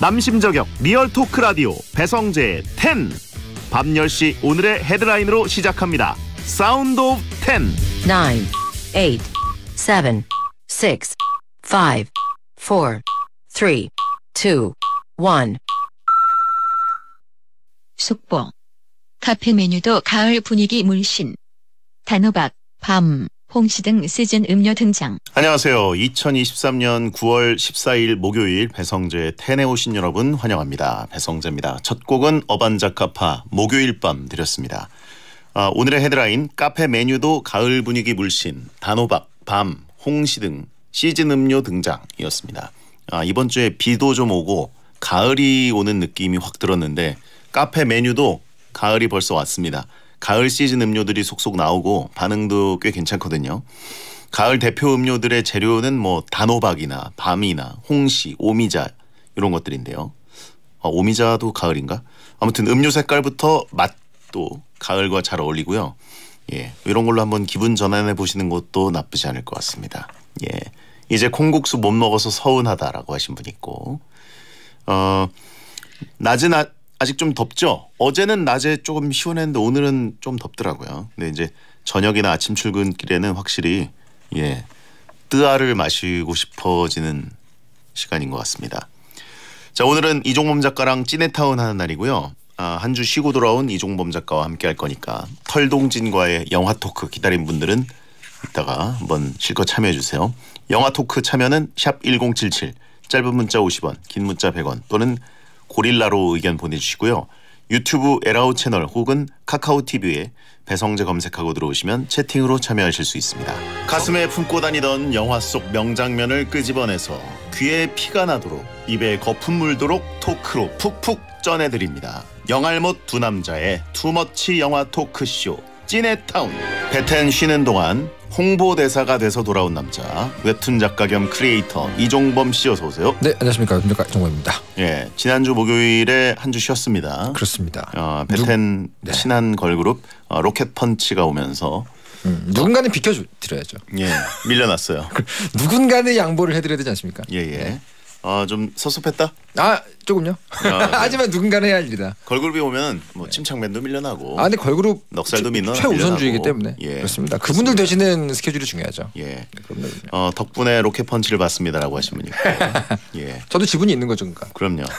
남심저격 리얼 토크 라디오 배성재 10. 밤 10시 오늘의 헤드라인으로 시작합니다. 사운드 오브 10. 9, 8, 7, 6, 5, 4, 3, 2, 1. 속보. 카페 메뉴도 가을 분위기 물씬. 단호박, 밤. 홍시 등 시즌 음료 등장. 안녕하세요. 2023년 9월 14일 목요일 배성재 텐에 오신 여러분 환영합니다. 배성재입니다. 첫 곡은 어반자카파 목요일 밤 드렸습니다. 아, 오늘의 헤드라인 카페 메뉴도 가을 분위기 물씬 단호박, 밤, 홍시 등 시즌 음료 등장이었습니다. 아, 이번 주에 비도 좀 오고 가을이 오는 느낌이 확 들었는데 카페 메뉴도 가을이 벌써 왔습니다. 가을 시즌 음료들이 속속 나오고 반응도 꽤 괜찮거든요. 가을 대표 음료들의 재료는 뭐 단호박이나 밤이나 홍시, 오미자 이런 것들인데요. 아, 오미자도 가을인가? 아무튼 음료 색깔부터 맛도 가을과 잘 어울리고요. 예, 이런 걸로 한번 기분 전환해 보시는 것도 나쁘지 않을 것 같습니다. 예, 이제 콩국수 못 먹어서 서운하다라고 하신 분 있고, 어 낮은 아, 아직 좀 덥죠? 어제는 낮에 조금 시원했는데 오늘은 좀 덥더라고요. 근데 이제 저녁이나 아침 출근길에는 확실히 예 뜨아를 마시고 싶어지는 시간인 것 같습니다. 자 오늘은 이종범 작가랑 찐네타운 하는 날이고요. 아, 한주 쉬고 돌아온 이종범 작가와 함께 할 거니까 털동진과의 영화 토크 기다린 분들은 이따가 한번 실컷 참여해 주세요. 영화 토크 참여는 샵 1077 짧은 문자 50원 긴 문자 100원 또는 고릴라로 의견 보내주시고요. 유튜브 에라우 채널 혹은 카카오 TV에 배성재 검색하고 들어오시면 채팅으로 참여하실 수 있습니다. 가슴에 품고 다니던 영화 속 명장면을 끄집어내서 귀에 피가 나도록 입에 거품 물도록 토크로 푹푹 쪄내드립니다. 영알못 두 남자의 투머치 영화 토크쇼 찐네타운 베텐 쉬는 동안 홍보대사가 돼서 돌아온 남자 웹툰 작가 겸 크리에이터 이종범 씨 어서 오세요. 네 안녕하십니까 웹툰 작가 이종범입니다. 예 지난주 목요일에 한 주 쉬었습니다. 그렇습니다. 어, 베텐 누... 네. 친한 네. 걸그룹 어, 로켓펀치가 오면서 음, 누군가는 비켜드려야죠. 예 밀려났어요. 누군가는 양보를 해드려야 되지 않습니까? 예예. 예. 네. 아좀 섭섭했다. 아 조금요. 아, 네. 하지만 누군가는 해야 합일다 걸그룹이 오면 뭐 네. 침착맨도 밀려나고. 아 근데 걸그룹 최- 최- 최우선주의이기 때문에. 예, 그렇습니다. 민원 최 그렇습니다. 되시는 스케줄이 중요하죠. 예. 네, 그럼요. 어 덕분에 로켓 펀치를 받습니다라고 하신 분이 예. 저도 지분이 있는 거죠, 그러니까. 그럼요.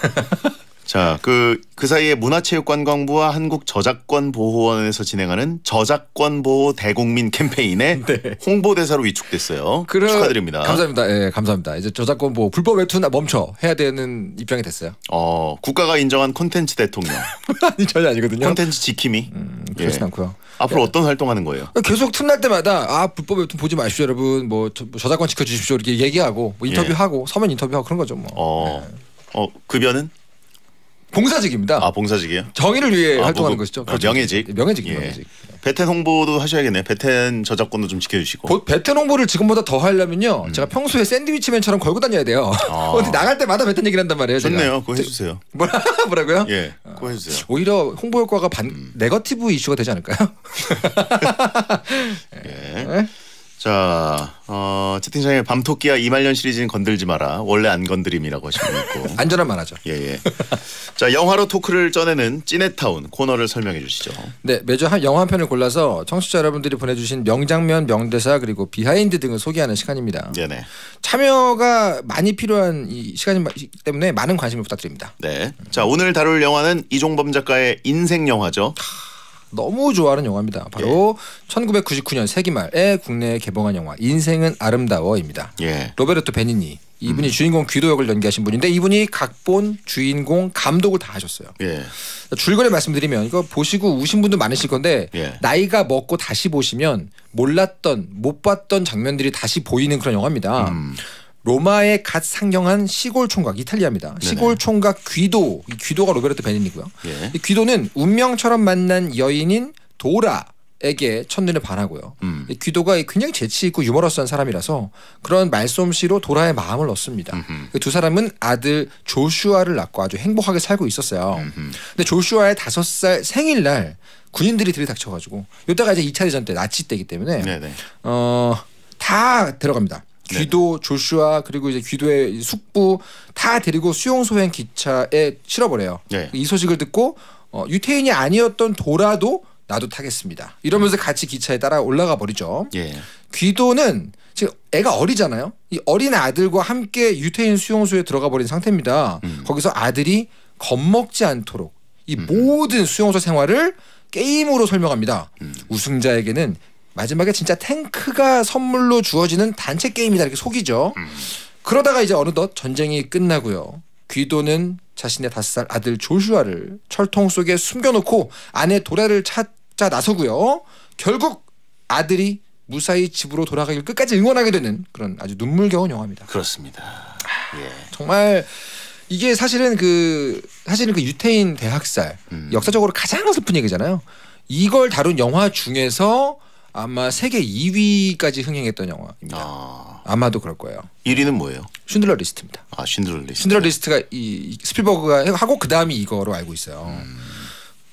자, 그, 그 사이에 문화체육관광부와 한국저작권보호원에서 진행하는 저작권보호 대국민 캠페인에 네. 홍보대사로 위촉됐어요. 그러... 축하드립니다. 감사합니다. 예, 네, 감사합니다. 이제 저작권보호, 불법 웹툰 멈춰 해야 되는 입장이 됐어요. 어, 국가가 인정한 콘텐츠 대통령. 아니, 전혀 아니거든요. 콘텐츠 지킴이. 음, 그렇진 예. 않고요. 앞으로 예. 어떤 활동하는 거예요? 계속 틈날 때마다 아 불법 웹툰 보지 마십시오 여러분 뭐 저, 뭐 작권 지켜주십시오 이렇게 얘기하고 뭐 예. 인터뷰하고 예. 서면 인터뷰하고 그런 거죠 뭐. 어, 네. 어 급여는? 봉사직입니다. 아 봉사직이요? 정의를 위해 아, 활동하는 뭐, 그 것이죠. 그렇죠. 명예직. 네, 명예직. 예. 명예직. 베텐 홍보도 하셔야겠네요. 베텐 저작권도 좀 지켜주시고. 보, 베텐 홍보를 지금보다 더 하려면요. 음. 제가 평소에 샌드위치맨처럼 걸고 다녀야 돼요. 아. 어디 나갈 때마다 베텐 얘기를 한단 말이에요. 좋네요. 제가. 그거 해주세요. 뭐라, 뭐라고요? 예. 그거 해주세요. 아, 오히려 홍보 효과가 반, 음. 네거티브 이슈가 되지 않을까요? 예. 예. 자, 어, 채팅창에 밤토끼와 이말년 시리즈는 건들지 마라. 원래 안 건드림이라고 하시고 안전한 말하죠. 예, 예. 자, 영화로 토크를 쪄내는 찌해타운 코너를 설명해 주시죠. 네, 매주 한 영화 한 편을 골라서 청취자 여러분들이 보내주신 명장면, 명대사 그리고 비하인드 등을 소개하는 시간입니다. 네, 네. 참여가 많이 필요한 이 시간이기 때문에 많은 관심을 부탁드립니다. 네. 자, 오늘 다룰 영화는 이종범 작가의 인생 영화죠. 너무 좋아하는 영화입니다. 바로 예. 1999년 세기 말에 국내에 개봉한 영화 인생은 아름다워입니다. 예. 로베르토 베니니 이분이 음. 주인공 귀도 역을 연기하신 분인데 이분이 각본, 주인공, 감독을 다 하셨어요. 예. 줄거리 말씀드리면 이거 보시고 우신 분도 많으실 건데 예. 나이가 먹고 다시 보시면 몰랐던 못 봤던 장면들이 다시 보이는 그런 영화입니다. 음. 로마에 갓 상경한 시골 총각 이탈리아입니다. 시골 총각 귀도 이 귀도가 로베르토 베니니고요. 예. 귀도는 운명처럼 만난 여인인 도라 에게 첫눈에 반하고요. 음. 귀도가 굉장히 재치 있고 유머러스한 사람이라서 그런 말솜씨로 도라의 마음을 얻습니다. 음흠. 그 두 사람은 아들 조슈아를 낳고 아주 행복하게 살고 있었어요. 음흠. 근데 조슈아의 다섯 살 생일날 군인들이 들이닥쳐가지고 이때가 이제 2차 대전 때 나치 때이기 때문에 어, 다 들어갑니다. 네, 네. 귀도 조슈아 그리고 이제 귀도의 숙부 다 데리고 수용 소행 기차에 실어버려요. 네. 이 소식을 듣고 어, 유태인이 아니었던 도라도 나도 타겠습니다. 이러면서 음. 같이 기차에 따라 올라가 버리죠. 예. 귀도는 지금 애가 어리잖아요. 이 어린 아들과 함께 유태인 수용소에 들어가 버린 상태입니다. 음. 거기서 아들이 겁먹지 않도록 이 음. 모든 수용소 생활을 게임으로 설명합니다. 음. 우승자에게는 마지막에 진짜 탱크가 선물로 주어지는 단체 게임이다 이렇게 속이죠. 음. 그러다가 이제 어느덧 전쟁이 끝나고요. 귀도는 자신의 다섯 살 아들 조슈아를 철통 속에 숨겨놓고 아내 도라를 찾자 나서고요. 결국 아들이 무사히 집으로 돌아가길 끝까지 응원하게 되는 그런 아주 눈물겨운 영화입니다. 그렇습니다. 예. 정말 이게 사실은 그 사실은 그 유태인 대학살 음. 역사적으로 가장 슬픈 얘기잖아요. 이걸 다룬 영화 중에서 아마 세계 2위까지 흥행했던 영화입니다. 아. 아마도 그럴 거예요. 1위는 뭐예요? 쉰들러 리스트입니다. 아 쉰들러 리스트. 쉰들러 리스트가 이 스필버그가 하고 그 다음이 이거로 알고 있어요. 음.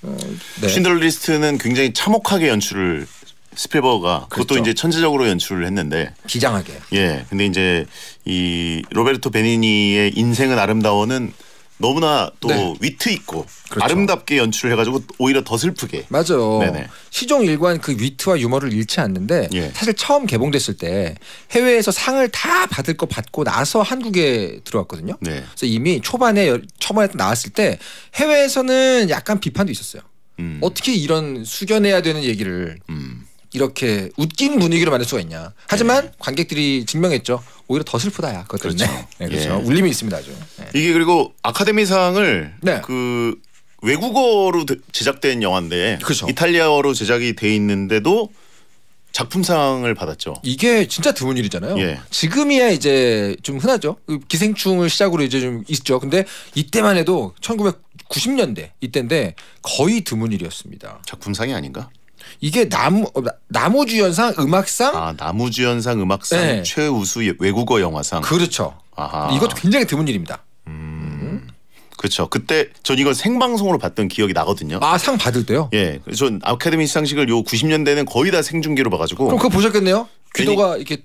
어, 네. 쉰들러 리스트는 굉장히 참혹하게 연출을 스필버그가 그것도 그렇죠. 이제 천재적으로 연출을 했는데 기장하게. 예. 근데 이제 이 로베르토 베니니의 인생은 아름다워는 너무나 또 네. 위트 있고 그렇죠. 아름답게 연출을 해가지고 오히려 더 슬프게 맞아 네네. 시종 일관 그 위트와 유머를 잃지 않는데 예. 사실 처음 개봉됐을 때 해외에서 상을 다 받을 거 받고 나서 한국에 들어왔거든요. 네. 그래서 이미 초반에 처음에 나왔을 때 해외에서는 약간 비판도 있었어요. 음. 어떻게 이런 숙연해야 되는 얘기를 음. 이렇게 웃긴 분위기로 만들 수가 있냐. 하지만 네. 관객들이 증명했죠. 오히려 더 슬프다야. 그것 때문에. 그렇죠. 네, 그렇죠. 예. 울림이 있습니다. 아주. 네. 이게 그리고 아카데미상을 네. 그 외국어로 제작된 영화인데 그렇죠. 이탈리아어로 제작이 돼 있는데도 작품상을 받았죠. 이게 진짜 드문 일이잖아요. 예. 지금이야 이제 좀 흔하죠. 그 기생충을 시작으로 이제 좀 있죠. 근데 이때만 해도 1990년대 이때인데 거의 드문 일이었습니다. 작품상이 아닌가? 이게 나무 어, 나무주연상 음악상 아 나무주연상 음악상 네. 최우수 예, 외국어 영화상 그렇죠. 아하. 이것도 굉장히 드문 일입니다. 음. 그렇죠. 그때 전 이걸 생방송으로 봤던 기억이 나거든요. 아상 받을 때요? 예, 전 아카데미 시상식을 요 90년대는 거의 다 생중계로 봐가지고. 그럼 그거 보셨겠네요? 귀도가 이렇게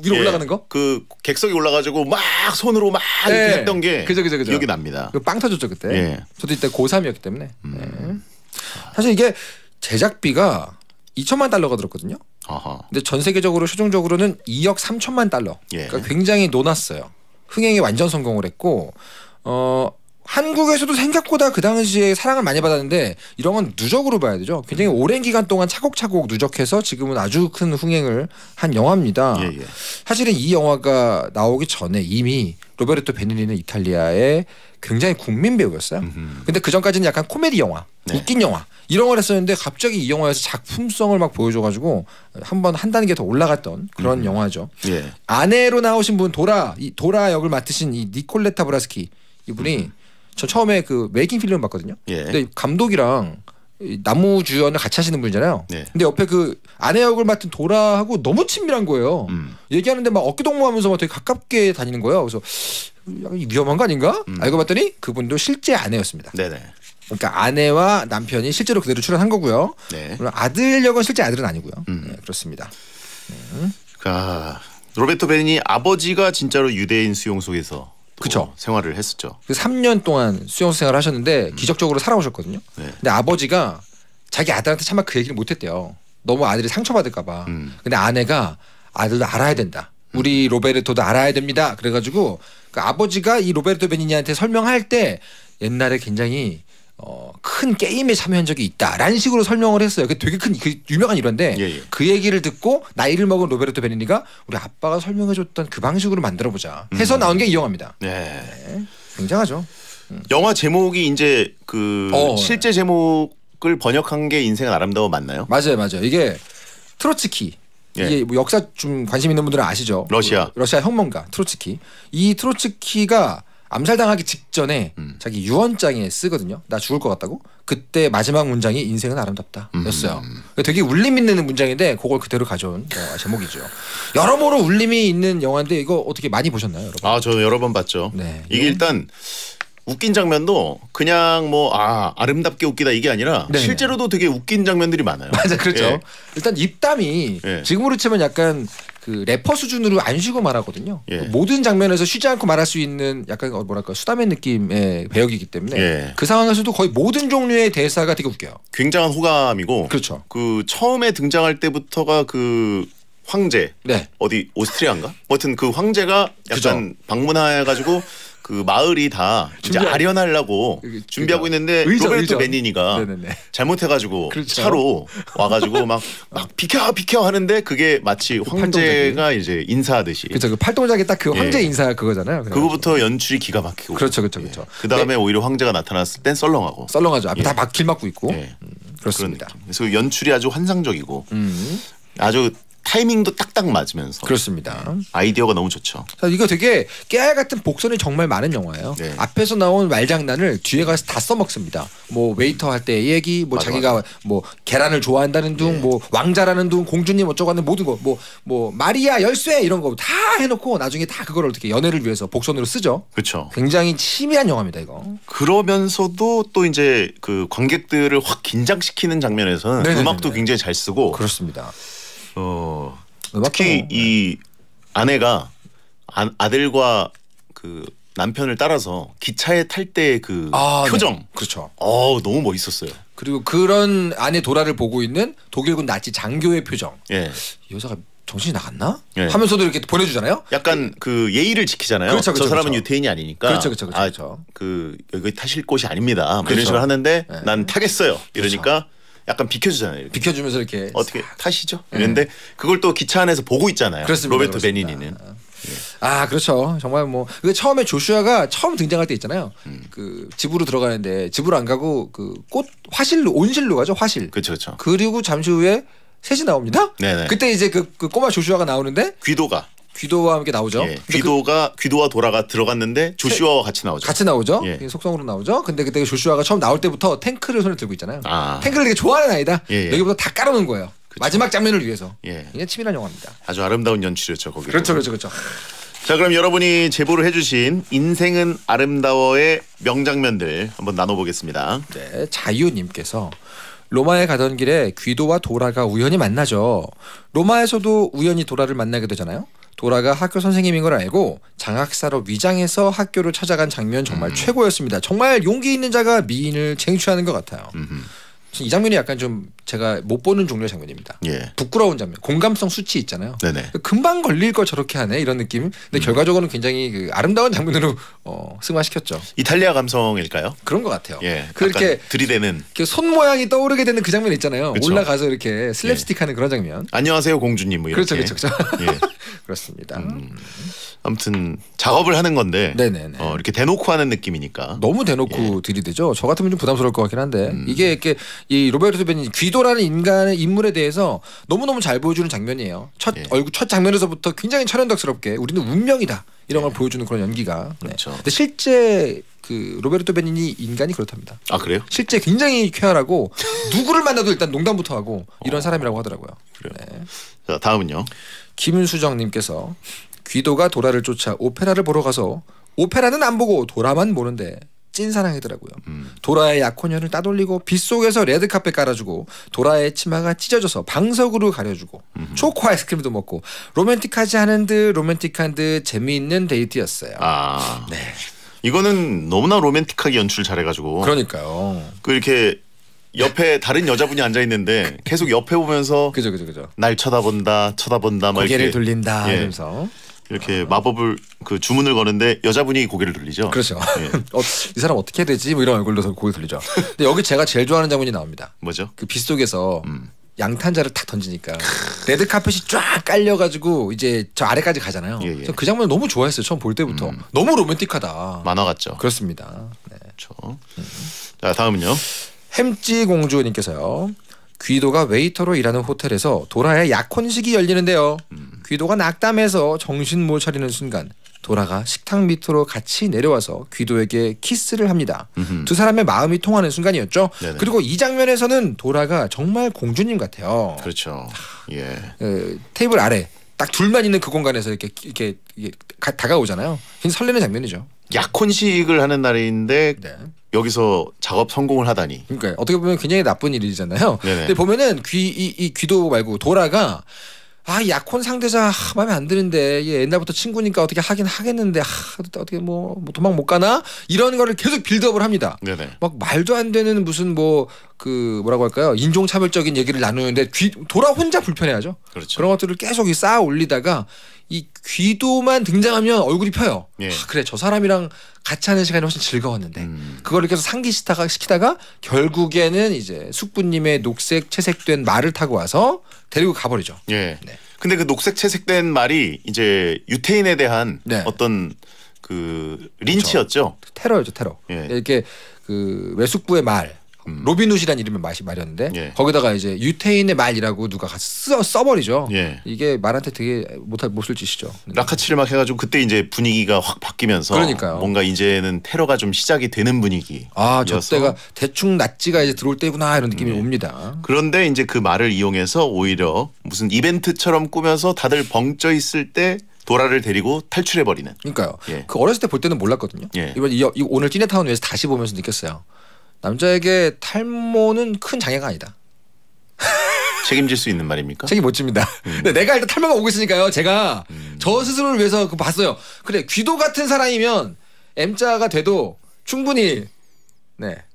위로 예, 올라가는 거? 그 객석이 올라가지고 막 손으로 막 네. 이렇게 했던 게 그죠, 그죠, 그죠. 기억이 납니다. 그 빵 터졌죠 그때. 예. 저도 이때 고3이었기 때문에. 음. 네. 사실 이게 제작비가 2천만 달러가 들었거든요. 아하. 근데 전 세계적으로 최종적으로는 2억 3천만 달러. 예. 그러니까 굉장히 논았어요. 흥행에 완전 성공을 했고 어 한국에서도 생각보다 그 당시에 사랑을 많이 받았는데 이런 건 누적으로 봐야 되죠. 굉장히 음. 오랜 기간 동안 차곡차곡 누적해서 지금은 아주 큰 흥행을 한 영화입니다. 예, 예. 사실은 이 영화가 나오기 전에 이미 로베르토 베닐리는 이탈리아의 굉장히 국민 배우였어요. 음흠. 근데 그 전까지는 약간 코미디 영화, 네. 웃긴 영화 이런 걸 했었는데 갑자기 이 영화에서 작품성을 막 보여줘가지고 한번 한 단계 더 올라갔던 그런 음. 영화죠. 예. 아내로 나오신 분 도라 이 도라 역을 맡으신 이 니콜레타 브라스키 이분이 음. 저 처음에 그 메이킹 필름 봤거든요. 예. 근데 감독이랑 나무 주연을 같이 하시는 분이잖아요. 네. 근데 옆에 그 아내 역을 맡은 도라하고 너무 친밀한 거예요. 음. 얘기하는데 막 어깨동무하면서 막 되게 가깝게 다니는 거예요. 그래서 위험한 거 아닌가? 음. 알고 봤더니 그분도 실제 아내였습니다. 네네. 그러니까 아내와 남편이 실제로 그대로 출연한 거고요. 네. 물론 아들 역은 실제 아들은 아니고요. 음. 네, 그렇습니다. 네. 아, 로베르토 베니 아버지가 진짜로 유대인 수용 속에서 그쵸. 생활을 했었죠. 그 3년 동안 수용 생활을 하셨는데 음. 기적적으로 살아오셨거든요. 네. 근데 아버지가 자기 아들한테 차마 그 얘기를 못했대요. 너무 아들이 상처받을까봐. 음. 근데 아내가 아들도 알아야 된다. 음. 우리 로베르토도 알아야 됩니다. 그래가지고 그 아버지가 이 로베르토 베니니한테 설명할 때 옛날에 굉장히 어, 큰 게임에 참여한 적이 있다라는 식으로 설명을 했어요. 그게 되게 큰 그 유명한 일화인데 예, 예. 그 얘기를 듣고 나이를 먹은 로베르토 베니니가 우리 아빠가 설명해줬던 그 방식으로 만들어보자 해서 음. 나온 게 이 영화입니다. 예. 네. 네. 굉장하죠. 음. 영화 제목이 이제 그 어, 어 실제 네. 제목을 번역한 게 인생은 아름다워 맞나요? 맞아요, 맞아요. 이게 트로츠키 예. 이게 뭐 역사 좀 관심 있는 분들은 아시죠? 러시아 그 러시아 혁명가 트로츠키 이 트로츠키가 암살당하기 직전에 음. 자기 유언장에 쓰거든요. 나 죽을 것 같다고. 그때 마지막 문장이 인생은 아름답다였어요. 음. 음. 그러니까 되게 울림 있는 문장인데 그걸 그대로 가져온 어, 제목이죠. 여러모로 울림이 있는 영화인데 이거 어떻게 많이 보셨나요, 여러분? 아, 저 여러 번 봤죠. 네. 이게 네. 일단 웃긴 장면도 그냥 뭐 아 아름답게 웃기다 이게 아니라 네네. 네. 실제로도 되게 웃긴 장면들이 많아요. 맞아 그렇죠. 예. 일단 입담이 예. 지금으로 치면 약간 그 래퍼 수준으로 안 쉬고 말하거든요. 예. 모든 장면에서 쉬지 않고 말할 수 있는 약간 어, 뭐랄까 수다맨 느낌의 배역이기 때문에 예. 그 상황에서도 거의 모든 종류의 대사가 되게 웃겨요. 굉장한 호감이고 그렇죠. 그 처음에 등장할 때부터가 그 황제 네. 어디 오스트리아인가? 하여튼그 황제가 약간 그죠. 방문해 가지고 그 마을이 다 준비... 이제 아련하려고 그러니까. 준비하고 있는데 의정, 로베르토 베니니가 잘못해가지고 그렇죠. 차로 와가지고 막, 막 비켜 비켜 하는데 그게 마치 그 황제가 팔동작이. 이제 인사하듯이 그렇죠 그 팔동작이 딱그 예. 황제 예. 인사 그거잖아요 그거부터 연출이 기가 막히고 그렇죠 그렇죠 예. 그렇죠 예. 그 다음에 네. 오히려 황제가 나타났을 땐 썰렁하고 썰렁하죠 앞에 예. 다막길 막고 있고 예. 음, 그렇습니다 그래서 연출이 아주 환상적이고 음. 아주 타이밍도 딱딱 맞으면서 그렇습니다. 아이디어가 너무 좋죠. 이거 되게 깨알 같은 복선이 정말 많은 영화예요. 네. 앞에서 나온 말장난을 뒤에 가서 다 써먹습니다. 뭐 웨이터 할 때 얘기, 뭐 맞아, 자기가 맞아. 뭐 계란을 좋아한다는 둥, 네. 뭐 왕자라는 둥, 공주님 어쩌고 하는 모든 거, 뭐뭐 뭐 마리아 열쇠 이런 거 다 해놓고 나중에 다 그걸 어떻게 연애를 위해서 복선으로 쓰죠. 그렇죠. 굉장히 치밀한 영화입니다 이거. 그러면서도 또 이제 그 관객들을 확 긴장시키는 장면에서는 네네네네. 음악도 굉장히 잘 쓰고 그렇습니다. 어, 특히 네. 이 아내가 아, 아들과 그 남편을 따라서 기차에 탈 때그 아, 네. 표정. 네. 그렇죠. 어 너무 멋있었어요. 그리고 그런 아내 도라를 보고 있는 독일군 나치 장교의 표정. 예. 이 여자가 정신이 나갔나? 예. 하면서도 이렇게 보내주잖아요. 약간 그 예의를 지키잖아요. 그렇죠, 그렇죠, 저 사람은 그렇죠. 유태인이 아니니까. 그렇죠, 그렇죠, 그렇죠. 아, 그렇죠. 그 여기 타실 곳이 아닙니다. 뭐 그렇죠. 이런 식으로 하는데 예. 난 타겠어요. 그렇죠. 이러니까 약간 비켜주잖아요. 이렇게. 비켜주면서 이렇게 어떻게 타시죠? 음. 그런데 네. 그걸 또 기차 안에서 보고 있잖아요. 그렇습니다. 로베르토 베니니는. 아, 아. 아 그렇죠. 정말 뭐 그 처음에 조슈아가 처음 등장할 때 있잖아요. 음. 그 집으로 들어가는데 집으로 안 가고 그 꽃 화실로 온실로 가죠. 화실. 그렇죠, 그렇죠. 그리고 잠시 후에 셋이 나옵니다. 네네. 그때 이제 그, 그 꼬마 조슈아가 나오는데 귀도가 귀도와 함께 나오죠. 예. 그 귀도가 그, 귀도와 돌아가 들어갔는데 조슈아와 같이 나오죠. 같이 나오죠. 예. 속성으로 나오죠. 근데 그때 조슈아가 처음 나올 때부터 탱크를 손에 들고 있잖아요. 아. 탱크를 되게 좋아하는 아이다. 예, 예. 여기부터 다 깔아놓은 거예요. 그쵸. 마지막 장면을 위해서. 예. 굉장히 치밀한 영화입니다. 아주 아름다운 연출이었죠. 거기. 그렇죠, 그렇죠, 그렇죠. 자 그럼 여러분이 제보를 해주신 인생은 아름다워의 명장면들 한번 나눠보겠습니다. 네, 자유님께서 로마에 가던 길에 귀도와 도라가 우연히 만나죠. 로마에서도 우연히 도라를 만나게 되잖아요. 도라가 학교 선생님인 걸 알고 장학사로 위장해서 학교를 찾아간 장면 정말 음. 최고였습니다. 정말 용기 있는 자가 미인을 쟁취하는 것 같아요. 음흠. 이 장면이 약간 좀 제가 못 보는 종류의 장면입니다. 예. 부끄러운 장면. 공감성 수치 있잖아요. 네네. 금방 걸릴 걸 저렇게 하네 이런 느낌. 근데 음. 결과적으로는 굉장히 그 아름다운 장면으로 어, 승화시켰죠. 이탈리아 감성일까요? 그런 것 같아요. 예. 그렇게 들이대는 그 손 모양이 떠오르게 되는 그 장면 있잖아요. 그쵸. 올라가서 이렇게 슬랩스틱하는 예. 그런 장면. 안녕하세요 공주님 뭐 이렇게. 그렇죠, 그렇죠. 그렇죠. 예. 그렇습니다. 음. 아무튼 작업을 하는 건데 네네네. 어, 이렇게 대놓고 하는 느낌이니까 너무 대놓고 예. 들이대죠. 저 같으면 좀 부담스러울 것 같긴 한데 음. 이게 이렇게 이 로베르토 베니 귀도라는 인간의 인물에 대해서 너무 너무 잘 보여주는 장면이에요. 첫 예. 얼굴 첫 장면에서부터 굉장히 천연덕스럽게 우리는 운명이다 이런 걸 예. 보여주는 그런 연기가 네. 그렇죠. 네. 근데 실제 그 로베르토 베니니 인간이 그렇답니다. 아 그래요? 실제 굉장히 쾌활하고 누구를 만나도 일단 농담부터 하고 이런 어. 사람이라고 하더라고요. 그래요. 네. 자 다음은요. 김수정님께서 귀도가 도라를 쫓아 오페라를 보러 가서 오페라는 안 보고 도라만 보는데 찐사랑이더라고요. 음. 도라의 약혼녀를 따돌리고 빗속에서 레드카펫 깔아주고 도라의 치마가 찢어져서 방석으로 가려주고 음흠. 초코 아이스크림도 먹고 로맨틱하지 않은 듯 로맨틱한 듯 재미있는 데이트였어요. 아. 네. 이거는 너무나 로맨틱하게 연출 잘해가지고. 그러니까요. 그 이렇게 옆에 다른 여자분이 앉아 있는데 계속 옆에 보면서 그죠 그죠 그죠 날 쳐다본다 쳐다본다 고개를 돌린다 예. 하면서 이렇게 마법을 그 주문을 거는데 여자분이 고개를 돌리죠. 그렇죠. 예. 어, 이 사람 어떻게 해야 되지? 뭐 이런 얼굴로 고개 돌리죠. 근데 여기 제가 제일 좋아하는 장면이 나옵니다. 뭐죠? 그빛 속에서 음. 양탄자를 탁 던지니까 레드 카펫이 쫙 깔려가지고 이제 저 아래까지 가잖아요. 예, 예. 그 장면 너무 좋아했어요. 처음 볼 때부터 음. 너무 로맨틱하다. 만화 같죠. 그렇습니다. 네. 그렇죠. 음. 자 다음은요. 햄찌 공주님께서요. 귀도가 웨이터로 일하는 호텔에서 도라의 약혼식이 열리는데요. 음. 귀도가 낙담해서 정신 못 차리는 순간 도라가 식탁 밑으로 같이 내려와서 귀도에게 키스를 합니다. 음흠. 두 사람의 마음이 통하는 순간이었죠. 네네. 그리고 이 장면에서는 도라가 정말 공주님 같아요. 그렇죠. 예. 그, 테이블 아래 딱 둘만 있는 그 공간에서 이렇게 이렇게, 이렇게 다가오잖아요. 설레는 장면이죠. 약혼식을 하는 날인데 네. 여기서 작업 성공을 하다니. 그러니까 어떻게 보면 굉장히 나쁜 일이잖아요. 네네. 근데 보면은 귀 이 이 귀도 말고 도라가 아 약혼 상대자 아, 마음에 안 드는데 얘 옛날부터 친구니까 어떻게 하긴 하겠는데 아, 어떻게 뭐, 뭐 도망 못 가나 이런 거를 계속 빌드업을 합니다. 네네. 막 말도 안 되는 무슨 뭐 그 뭐라고 할까요 인종차별적인 얘기를 나누는데 귀, 돌아 혼자 불편해하죠. 그렇죠. 그런 것들을 계속 쌓아 올리다가 이 귀도만 등장하면 얼굴이 펴요. 예. 아, 그래 저 사람이랑 같이 하는 시간이 훨씬 즐거웠는데 음. 그걸 이렇게 해서 상기시다가 시키다가 결국에는 이제 숙부님의 녹색 채색된 말을 타고 와서 데리고 가버리죠. 예. 네. 근데 그 녹색 채색된 말이 이제 유태인에 대한 네. 어떤 그 린치였죠. 그렇죠. 테러였죠 테러. 예. 이렇게 그 외숙부의 말 음. 로빈 우이라는 이름의 맛이 말이었는데 예. 거기다가 이제 유태인의 말이라고 누가 써, 써버리죠. 예. 이게 말한테 되게 못할 못쓸 짓이죠. 라카치를 막 해가지고 그때 이제 분위기가 확 바뀌면서 그러니까요. 뭔가 이제는 테러가 좀 시작이 되는 분위기. 아 저때가 대충 나지가 이제 들어올 때구나 이런 느낌이 네. 옵니다. 그런데 이제 그 말을 이용해서 오히려 무슨 이벤트처럼 꾸며서 다들 벙쪄 있을 때 도라를 데리고 탈출해 버리는. 그러니까요. 예. 그 어렸을 때 볼 때는 몰랐거든요. 예. 이번 이, 오늘 찐네타운 위에서 다시 보면서 느꼈어요. 남자에게 탈모는 큰 장애가 아니다. 책임질 수 있는 말입니까? 책임 못 집니다. 음. 근 내가 일단 탈모가 오고 있으니까요. 제가 음. 저 스스로를 위해서 그 봤어요. 그래 귀도 같은 사람이면 M자가 돼도 충분히 네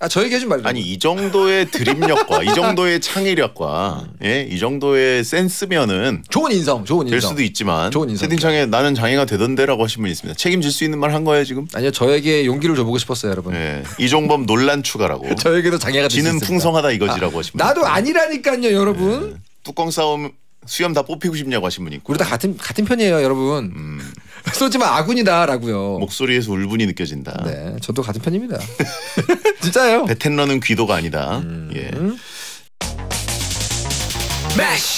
아 저에게 해말 아니 이 정도의 드립력과 이 정도의 창의력과 예 이 정도의 센스면은 좋은 인성 좋은 될 인성. 수도 있지만 좋은 인성. 채팅창에 나는 장애가 되던데라고 하신 분 있습니다 책임질 수 있는 말 한 거예요 지금 아니요 저에게 용기를 줘보고 싶었어요 여러분 예 이종범 논란 추가라고 저에게도 장애가 될수 지는 있습니다. 풍성하다 이거지라고 아, 하십니 나도 아니라니까요 여러분 예, 뚜껑 싸움 수염 다 뽑히고 싶냐고 하신 분이 있고. 우리 다 같은 같은 편이에요, 여러분. 음. 쏘지만 아군이다라고요. 목소리에서 울분이 느껴진다. 네, 저도 같은 편입니다. 진짜요 베텐러는 귀도가 아니다. 음. 예. 매쉬.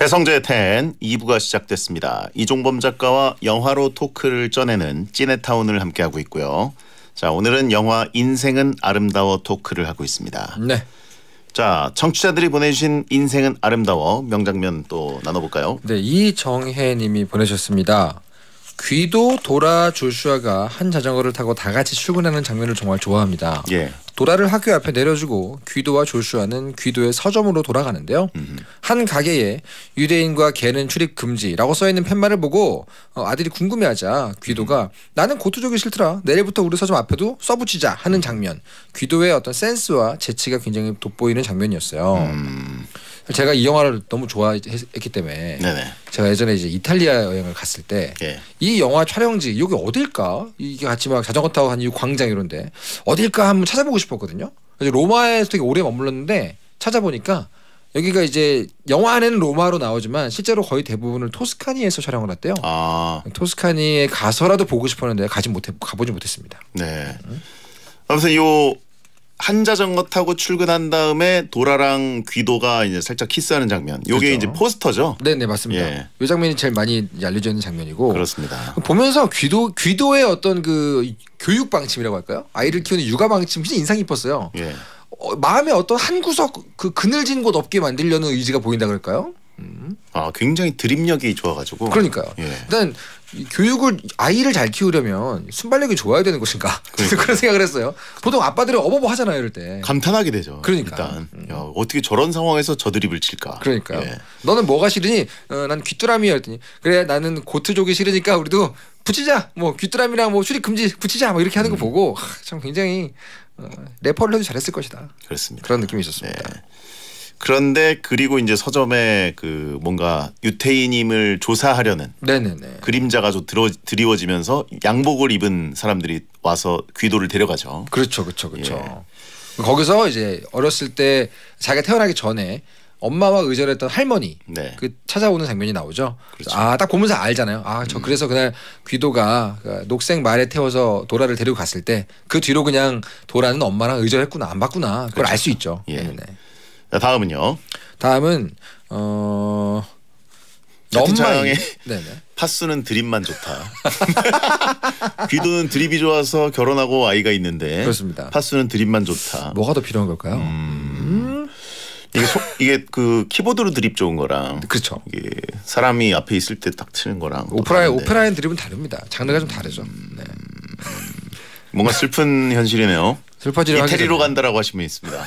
배성재의 텐 2부가 시작됐습니다. 이종범 작가와 영화로 토크를 쪄내는찐네타운을 함께하고 있고요. 자 오늘은 영화 인생은 아름다워 토크를 하고 있습니다. 네. 자 청취자들이 보내주신 인생은 아름다워 명장면 또 나눠볼까요? 네 이정혜님이 보내셨습니다. 귀도 돌아 조슈아가 한 자전거를 타고 다 같이 출근하는 장면을 정말 좋아합니다. 예. 도라를 학교 앞에 내려주고 귀도와 졸슈아는 귀도의 서점으로 돌아가는데요. 음흠. 한 가게에 유대인과 개는 출입 금지라고 써 있는 팻말을 보고 어, 아들이 궁금해하자 귀도가 음. 나는 고투족이 싫더라. 내일부터 우리 서점 앞에도 써붙이자 하는 장면. 귀도의 어떤 센스와 재치가 굉장히 돋보이는 장면이었어요. 음. 제가 이 영화를 너무 좋아했기 때문에 네네. 제가 예전에 이제 이탈리아 여행을 갔을 때이 예. 영화 촬영지 여기 어딜까 이게 같이 막 자전거 타고 한이 광장 이런데 어딜까 한번 찾아보고 싶었거든요. 그래서 로마에서 되게 오래 머물렀는데 찾아보니까 여기가 이제 영화 안에는 로마로 나오지만 실제로 거의 대부분을 토스카니에서 촬영을 했대요. 아. 토스카니에 가서라도 보고 싶었는데 가지 못해 가보지 못했습니다. 네. 아무튼 요한 자전거 타고 출근한 다음에 도라랑 귀도가 이제 살짝 키스하는 장면. 요게 그렇죠. 이제 포스터죠. 네, 네 맞습니다. 예. 이 장면이 제일 많이 알려져 있는 장면이고. 그렇습니다. 보면서 귀도 귀도의 어떤 그 교육 방침이라고 할까요? 아이를 키우는 육아 방침 진짜 인상 깊었어요. 예. 어, 마음의 어떤 한 구석 그 그늘진 곳 없게 만들려는 의지가 보인다 그럴까요? 음. 아 굉장히 드립력이 좋아가지고. 그러니까요. 예. 일단 교육을 아이를 잘 키우려면 순발력이 좋아야 되는 것인가 그러니 그런 생각을 했어요. 보통 아빠들이 어버버 하잖아요, 이럴 때. 감탄하게 되죠. 그러니까 일단 음. 야, 어떻게 저런 상황에서 저 드립을 칠까. 그러니까 예. 너는 뭐가 싫으니? 어, 난 귀뚜라미야 했더니 그래 나는 고트족이 싫으니까 우리도 붙이자. 뭐 귀뚜라미랑 뭐 출입 금지 붙이자. 뭐 이렇게 하는 음. 거 보고 하, 참 굉장히 어, 래퍼를 해도 잘했을 것이다. 그렇습니다. 그런 느낌이 있었습니다. 네. 그런데 그리고 이제 서점에 그 뭔가 유태인임을 조사하려는 네네네. 그림자가 좀 들어, 드리워지면서 양복을 입은 사람들이 와서 귀도를 데려가죠. 그렇죠, 그렇죠, 그렇죠. 예. 거기서 이제 어렸을 때 자기가 태어나기 전에 엄마와 의절했던 할머니 네. 그 찾아오는 장면이 나오죠. 그렇죠. 아딱 보면서 알잖아요. 아저 음. 그래서 그날 귀도가 그 녹색 말에 태워서 도라를 데리고 갔을 때 그 뒤로 그냥 도라는 엄마랑 의절했구나 안 봤구나 그걸 그렇죠. 알수 있죠. 예. 네. 다음은요. 다음은 어 넘마의 파수는 드립만 좋다. 귀도는 드립이 좋아서 결혼하고 아이가 있는데 그렇습니다. 파수는 드립만 좋다. 뭐가 더 필요한 걸까요? 음. 음... 이게 소, 이게 그 키보드로 드립 좋은 거랑 그렇죠. 이게 사람이 앞에 있을 때 딱 치는 거랑 오프라인 오프라인 드립은 다릅니다. 장르가 좀 다르죠. 네. 뭔가 슬픈 현실이네요. 슬퍼지려 이태리로 간다라고 하시면 있습니다.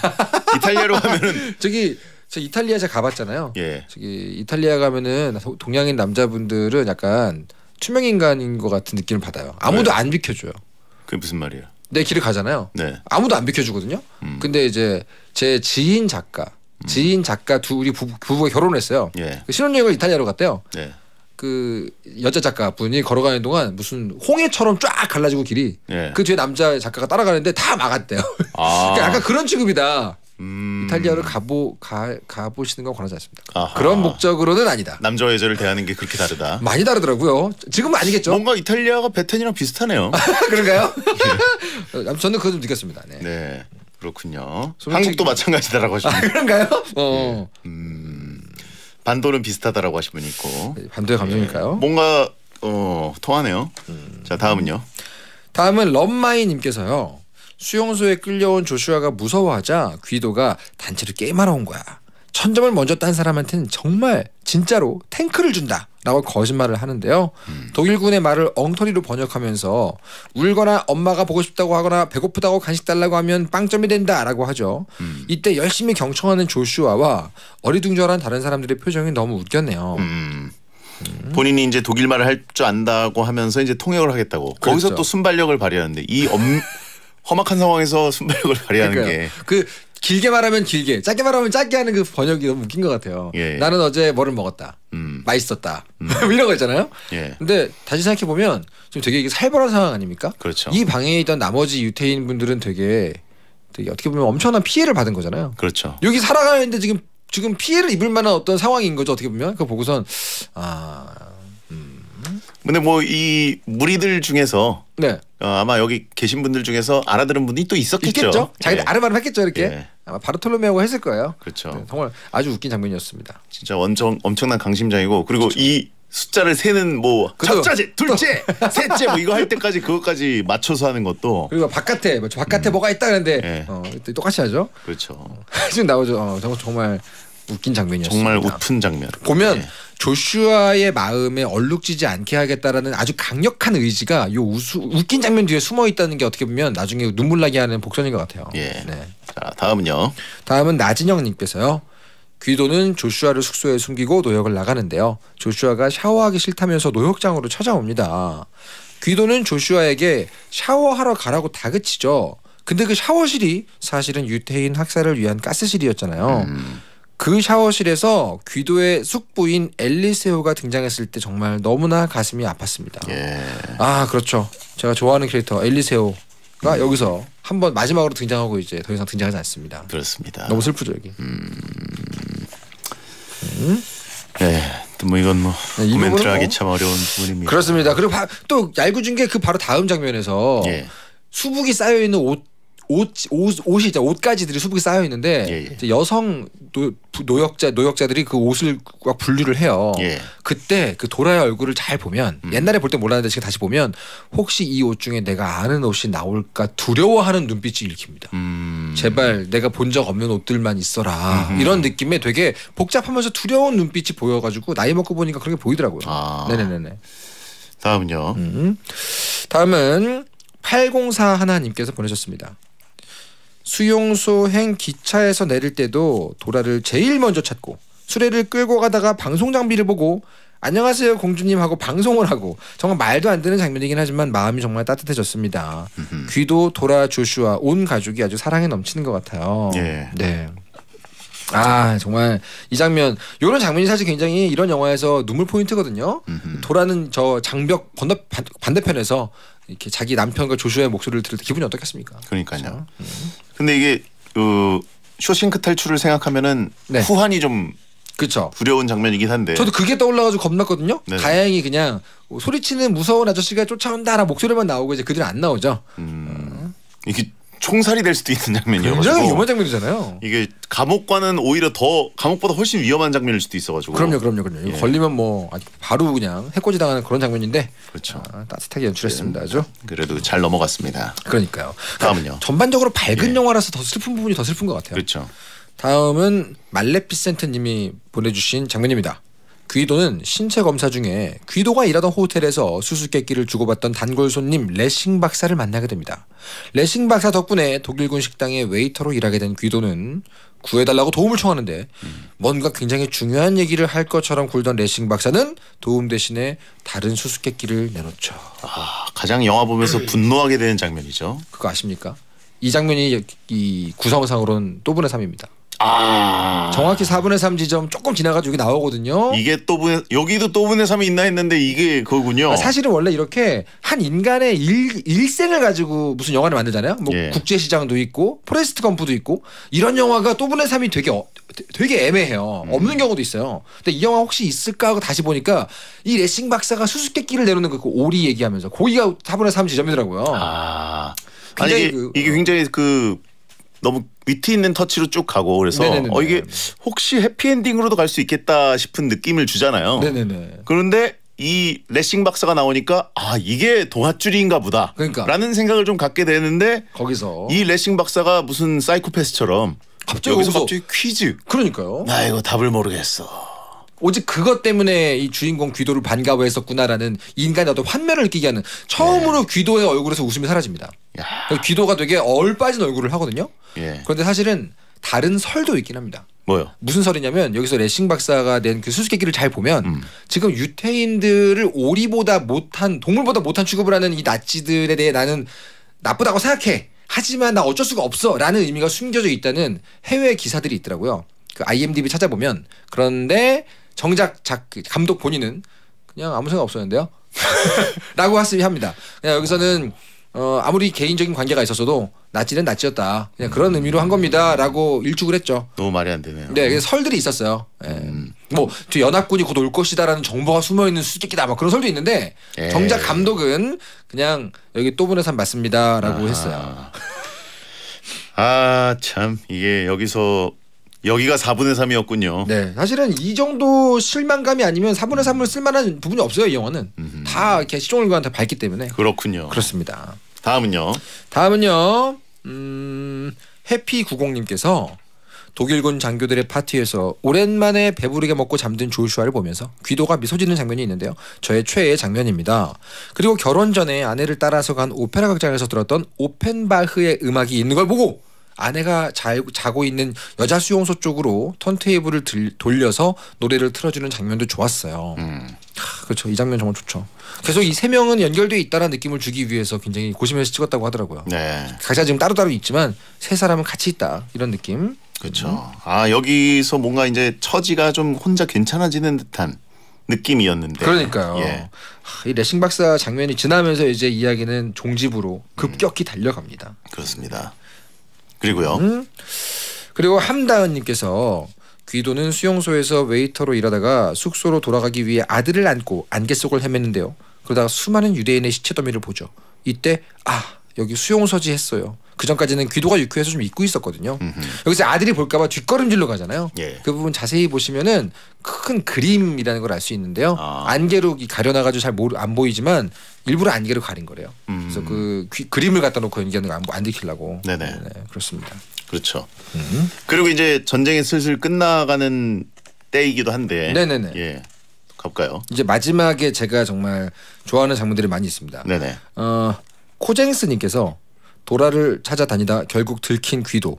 이탈리아로 가면은 저기 저 이탈리아 제가 가봤잖아요. 예. 저기 이탈리아 가면은 동양인 남자분들은 약간 투명 인간인 것 같은 느낌을 받아요. 아무도 네. 안 비켜줘요. 그게 무슨 말이에요? 내 네, 길을 가잖아요. 네. 아무도 안 비켜주거든요. 음. 근데 이제 제 지인 작가, 음. 지인 작가 둘이 부부, 가 결혼했어요. 예. 그 신혼여행을 이탈리아로 갔대요. 예. 그 여자 작가 분이 걸어가는 동안 무슨 홍해처럼 쫙 갈라지고 길이 예. 그 뒤에 남자 작가가 따라가는데 다 막았대요. 아. 그러니까 약간 그런 취급이다. 음. 이탈리아를 가보 가 가보시는 건 권하지 않습니다. 아하. 그런 목적으로는 아니다. 남자 여자를 대하는 게 그렇게 다르다. 많이 다르더라고요. 지금은 아니겠죠. 뭔가 이탈리아가 베텐이랑 비슷하네요. 그런가요? 예. 저는 그거 좀 느꼈습니다. 네. 네. 그렇군요. 솔직히... 한국도 마찬가지다라고 하시네요. 아, 그런가요? 예. 어. 예. 음. 반도는 비슷하다라고 하신 분이 있고 네, 반도의 감정일까요? 예. 뭔가 어, 통하네요. 음. 자 다음은요. 다음은 럼마이님께서요. 수용소에 끌려온 조슈아가 무서워하자 귀도가 단체로 게임하러 온 거야. 천점을 먼저 딴 사람한테는 정말 진짜로 탱크를 준다. 라고 거짓말을 하는데요. 음. 독일군의 말을 엉터리로 번역하면서 울거나 엄마가 보고 싶다고 하거나 배고프다고 간식 달라고 하면 빵점이 된다라고 하죠. 음. 이때 열심히 경청하는 조슈아와 어리둥절한 다른 사람들의 표정이 너무 웃겼네요. 음. 본인이 이제 독일 말을 할 줄 안다고 하면서 이제 통역을 하겠다고 그랬죠. 거기서 그렇죠. 또 순발력을 발휘하는데 이 엄, 험악한 상황에서 순발력을 발휘하는 게그 길게 말하면 길게, 짧게 말하면 짧게 하는 그 번역이 너무 웃긴 것 같아요. 예, 예. 나는 어제 뭐를 먹었다. 음. 맛있었다. 음. 뭐 이런 거 있잖아요. 예. 근데 다시 생각해 보면 좀 되게 이게 살벌한 상황 아닙니까? 그렇죠. 이 방에 있던 나머지 유태인 분들은 되게, 되게 어떻게 보면 엄청난 피해를 받은 거잖아요. 그렇죠. 여기 살아가는데 지금 지금 피해를 입을 만한 어떤 상황인 거죠 어떻게 보면 그 보고선 아 근데 뭐 이 무리들 중에서 네. 어, 아마 여기 계신 분들 중에서 알아들은 분이 또 있었겠죠. 있겠죠? 자기들 예. 아아름 했겠죠 이렇게. 예. 아마 바르톨로메오가 했을 거예요. 그렇죠. 네, 정말 아주 웃긴 장면이었습니다. 진짜 엄청 엄청난 강심장이고 그리고 그렇죠. 이 숫자를 세는 뭐 첫째, 둘째, 셋째 뭐 이거 할 때까지 그것까지 맞춰서 하는 것도 그리고 바깥에 뭐 바깥에 음. 뭐가 있다 그랬는데 네. 어, 똑같이 하죠. 그렇죠. 지금 나오죠. 어, 정말 웃긴 장면이었어요. 정말 웃픈 장면. 보면 네. 조슈아의 마음에 얼룩지지 않게 하겠다라는 아주 강력한 의지가 요 우수, 웃긴 장면 뒤에 숨어 있다는 게 어떻게 보면 나중에 눈물 나게 하는 복선인 것 같아요. 예. 네. 자 다음은요. 다음은 나진영님께서요. 귀도는 조슈아를 숙소에 숨기고 노역을 나가는데요. 조슈아가 샤워하기 싫다면서 노역장으로 찾아옵니다. 귀도는 조슈아에게 샤워하러 가라고 다그치죠. 근데 그 샤워실이 사실은 유태인 학살을 위한 가스실이었잖아요. 음. 그 샤워실에서 귀도의 숙부인 엘리세오가 등장했을 때 정말 너무나 가슴이 아팠습니다. 예. 아 그렇죠. 제가 좋아하는 캐릭터 엘리세오. 가 음. 여기서 한번 마지막으로 등장하고 이제 더 이상 등장하지 않습니다. 그렇습니다. 너무 슬프죠 여기. 음. 음. 네, 뭐 이건 뭐 네, 코멘트를 하기 뭐. 참 어려운 부분입니다. 그렇습니다. 그리고 바, 또 얄궂은 게 그 바로 다음 장면에서 예. 수북이 쌓여 있는 옷 옷, 옷, 옷이 이제 옷가지들이 수북이 쌓여 있는데 예, 예. 여성 노, 노역자 노역자들이 그 옷을 막 분류를 해요. 예. 그때 그 도라의 얼굴을 잘 보면 음. 옛날에 볼 때 몰랐는데 지금 다시 보면 혹시 이 옷 중에 내가 아는 옷이 나올까 두려워하는 눈빛이 읽힙니다. 음. 제발 내가 본 적 없는 옷들만 있어라 음. 이런 느낌에 되게 복잡하면서 두려운 눈빛이 보여가지고 나이 먹고 보니까 그런게 보이더라고요. 아. 네네네네. 다음은요. 음. 다음은 804 하나님께서 보내셨습니다. 수용소행 기차에서 내릴 때도 도라를 제일 먼저 찾고 수레를 끌고 가다가 방송 장비를 보고 안녕하세요 공주님 하고 방송을 하고 정말 말도 안 되는 장면이긴 하지만 마음이 정말 따뜻해졌습니다. 음흠. 귀도 도라 조슈아 온 가족이 아주 사랑에 넘치는 것 같아요. 예. 네. 아 정말 이 장면 이런 장면이 사실 굉장히 이런 영화에서 눈물 포인트거든요. 음흠. 도라는 저 장벽 건너 반대편에서 이렇게 자기 남편과 조슈아의 목소리를 들을 때 기분이 어떻겠습니까? 그러니까요. 그 음. 근데 이게 그 쇼싱크 탈출을 생각하면은 네. 후환이 좀 그렇죠. 두려운 장면이긴 한데. 저도 그게 떠올라가지고 겁났거든요. 네네. 다행히 그냥 뭐 소리치는 무서운 아저씨가 쫓아온다라 목소리만 나오고 이제 그들은 안 나오죠. 음. 음. 이게 총살이 될 수도 있는 장면이어서 굉장히 위험한 장면이잖아요. 이게 감옥과는 오히려 더 감옥보다 훨씬 위험한 장면일 수도 있어가지고. 그럼요, 그럼요, 그럼요. 예. 걸리면 뭐 바로 그냥 해코지 당하는 그런 장면인데. 그렇죠. 아, 따뜻하게 연출했습니다, 예. 아주. 그래도 잘 넘어갔습니다. 그러니까요. 그러니까 다음은요. 전반적으로 밝은 예. 영화라서 더 슬픈 부분이 더 슬픈 것 같아요. 그렇죠. 다음은 말레피센트님이 보내주신 장면입니다. 귀도는 신체 검사 중에 귀도가 일하던 호텔에서 수수께끼를 주고받던 단골 손님 레싱 박사를 만나게 됩니다. 레싱 박사 덕분에 독일군 식당의 웨이터로 일하게 된 귀도는 구해달라고 도움을 청하는데 뭔가 굉장히 중요한 얘기를 할 것처럼 굴던 레싱 박사는 도움 대신에 다른 수수께끼를 내놓죠. 아, 가장 영화 보면서 분노하게 되는 장면이죠. 그거 아십니까? 이 장면이 이 구성상으로는 또 분의 3입니다. 아. 정확히 4분의 3 지점 조금 지나가지고 여기 나오거든요. 이게 또 분의 여기도 또 분의 3이 있나 했는데 이게 그거군요. 아, 사실은 원래 이렇게 한 인간의 일, 일생을 가지고 무슨 영화를 만들잖아요. 뭐 예. 국제시장도 있고 포레스트 검프도 있고 이런 영화가 또 분의 3이 되게 어, 되게 애매해요. 음. 없는 경우도 있어요. 근데 이 영화 혹시 있을까 하고 다시 보니까 이 레싱 박사가 수수께끼를 내놓는 그, 그 오리 얘기하면서 고기가 4분의 3 지점이더라고요. 아. 아니, 이게, 그, 이게 어. 굉장히 그 너무 위트 있는 터치로 쭉 가고 그래서 어 이게 혹시 해피엔딩으로도 갈 수 있겠다 싶은 느낌을 주잖아요. 네네네. 그런데 이 레싱 박사가 나오니까 아 이게 동화줄인가 보다. 그러니까. 라는 생각을 좀 갖게 되는데 거기서 이 레싱 박사가 무슨 사이코패스처럼 갑자기 여기서 갑자기 퀴즈. 그러니까요. 나 이거 답을 모르겠어. 오직 그것 때문에 이 주인공 귀도를 반가워했었구나라는 인간의 어떤 환멸을 느끼게 하는 처음으로 네. 귀도의 얼굴에서 웃음이 사라집니다. 그러니까 귀도가 되게 얼빠진 얼굴을 하거든요. 예. 그런데 사실은 다른 설도 있긴 합니다. 뭐요? 무슨 설이냐면 여기서 레싱 박사가 낸 그 수수께끼를 잘 보면 음. 지금 유태인들을 오리보다 못한 동물보다 못한 취급을 하는 이 나치들에 대해 나는 나쁘다고 생각해. 하지만 나 어쩔 수가 없어라는 의미가 숨겨져 있다는 해외 기사들이 있더라고요. 그 IMDb 찾아보면 그런데 정작 작, 감독 본인은 그냥 아무 생각 없었는데요. 라고 합니다. 그냥 여기서는 어, 아무리 개인적인 관계가 있었어도 낫지는 낫지였다. 그냥 그런 음. 의미로 한 겁니다라고 일축을 했죠. 너무 말이 안 되네요. 네, 설들이 있었어요. 예. 음. 뭐, 연합군이 곧 올 것이다라는 정보가 숨어 있는 수수께다막 그런 설도 있는데 에이. 예. 정작 감독은 그냥 여기 또분해산 맞습니다라고 아. 했어요. 아참 이게 여기서 여기가 4분의 3이었군요. 네. 사실은 이 정도 실망감이 아니면 4분의 3을 쓸만한 부분이 없어요. 이 영화는 음흠. 다 이렇게 시종일관한테 밝기 때문에 그렇군요. 그렇습니다. 다음은요. 다음은요. 음, 해피 90님께서 독일군 장교들의 파티에서 오랜만에 배부르게 먹고 잠든 조슈아를 보면서 귀도가 미소 지는 장면이 있는데요. 저의 최애 장면입니다. 그리고 결혼 전에 아내를 따라서 간 오페라 극장에서 들었던 오펜바흐의 음악이 있는 걸 보고 아내가 자, 자고 있는 여자 수용소 쪽으로 턴테이블을 들, 돌려서 노래를 틀어주는 장면도 좋았어요. 음. 하, 그렇죠. 이 장면 정말 좋죠. 계속 이 세 명은 연결돼 있다라는 느낌을 주기 위해서 굉장히 고심해서 찍었다고 하더라고요. 네. 각자 지금 따로따로 있지만 세 사람은 같이 있다 이런 느낌. 그렇죠. 음. 아 여기서 뭔가 이제 처지가 좀 혼자 괜찮아지는 듯한 느낌이었는데. 그러니까요. 예. 하, 이 레싱 박사 장면이 지나면서 이제 이야기는 종집으로 급격히 달려갑니다. 그렇습니다. 그리고요. 음? 그리고 함다은님께서 귀도는 수용소에서 웨이터로 일하다가 숙소로 돌아가기 위해 아들을 안고 안개 속을 헤맸는데요. 그러다가 수많은 유대인의 시체 더미를 보죠. 이때 아 여기 수용소지 했어요. 그 전까지는 귀도가 유큐해서 좀 잊고 있었거든요. 음흠. 여기서 아들이 볼까봐 뒷걸음질로 가잖아요. 예. 그 부분 자세히 보시면은 큰 그림이라는 걸 알 수 있는데요. 아. 안개로 가려놔가지고 잘 안 보이지만 일부러 안개로 가린 거래요. 음. 그래서 그 귀, 그림을 갖다 놓고 연기하는 거 안 들키려고. 네네. 네, 네, 그렇습니다. 그렇죠. 음. 그리고 이제 전쟁이 슬슬 끝나가는 때이기도 한데. 네네네. 예. 갈까요? 이제 마지막에 제가 정말 좋아하는 장면들이 많이 있습니다. 네네. 어 코쟁스님께서 도라를 찾아다니다 결국 들킨 귀도